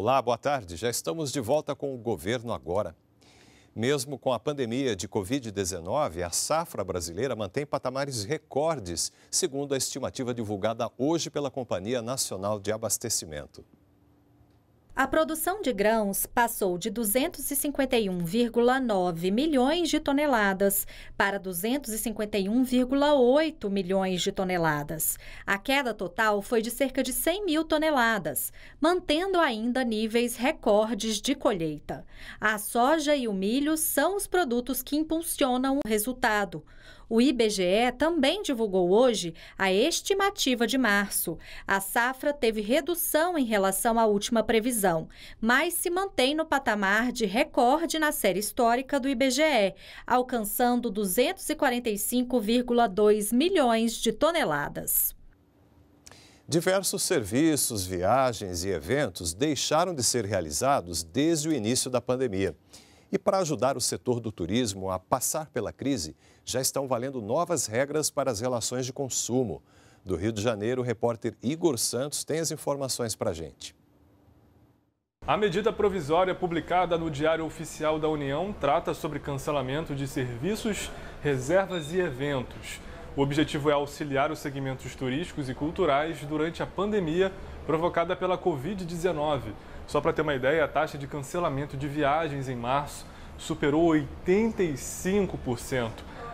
Olá, boa tarde. Já estamos de volta com o governo agora. Mesmo com a pandemia de Covid-19, a safra brasileira mantém patamares recordes, segundo a estimativa divulgada hoje pela Companhia Nacional de Abastecimento. A produção de grãos passou de 251,9 milhões de toneladas para 251,8 milhões de toneladas. A queda total foi de cerca de 100 mil toneladas, mantendo ainda níveis recordes de colheita. A soja e o milho são os produtos que impulsionam o resultado. O IBGE também divulgou hoje a estimativa de março. A safra teve redução em relação à última previsão, mas se mantém no patamar de recorde na série histórica do IBGE, alcançando 245,2 milhões de toneladas. Diversos serviços, viagens e eventos deixaram de ser realizados desde o início da pandemia. E para ajudar o setor do turismo a passar pela crise, já estão valendo novas regras para as relações de consumo. Do Rio de Janeiro, o repórter Igor Santos tem as informações para a gente. A medida provisória publicada no Diário Oficial da União trata sobre cancelamento de serviços, reservas e eventos. O objetivo é auxiliar os segmentos turísticos e culturais durante a pandemia provocada pela Covid-19. Só para ter uma ideia, a taxa de cancelamento de viagens em março superou 85%.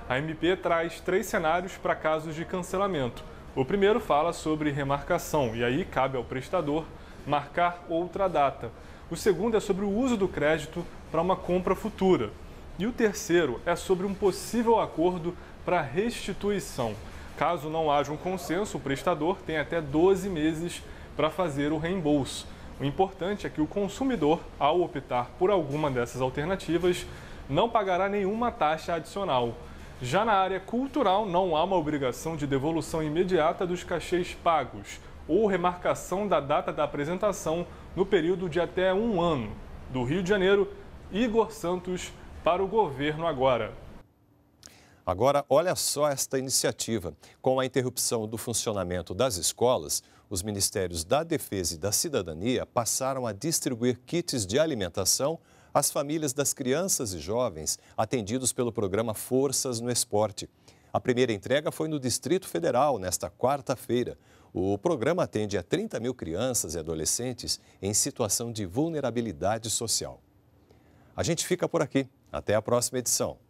A MP traz três cenários para casos de cancelamento. O primeiro fala sobre remarcação, e aí cabe ao prestador marcar outra data. O segundo é sobre o uso do crédito para uma compra futura. E o terceiro é sobre um possível acordo para restituição. Caso não haja um consenso, o prestador tem até 12 meses para fazer o reembolso. O importante é que o consumidor, ao optar por alguma dessas alternativas, não pagará nenhuma taxa adicional. Já na área cultural, não há uma obrigação de devolução imediata dos cachês pagos ou remarcação da data da apresentação no período de até um ano. Do Rio de Janeiro, Igor Santos para o governo agora. Agora, olha só esta iniciativa. Com a interrupção do funcionamento das escolas, os Ministérios da Defesa e da Cidadania passaram a distribuir kits de alimentação às famílias das crianças e jovens atendidos pelo programa Forças no Esporte. A primeira entrega foi no Distrito Federal, nesta quarta-feira. O programa atende a 30 mil crianças e adolescentes em situação de vulnerabilidade social. A gente fica por aqui. Até a próxima edição.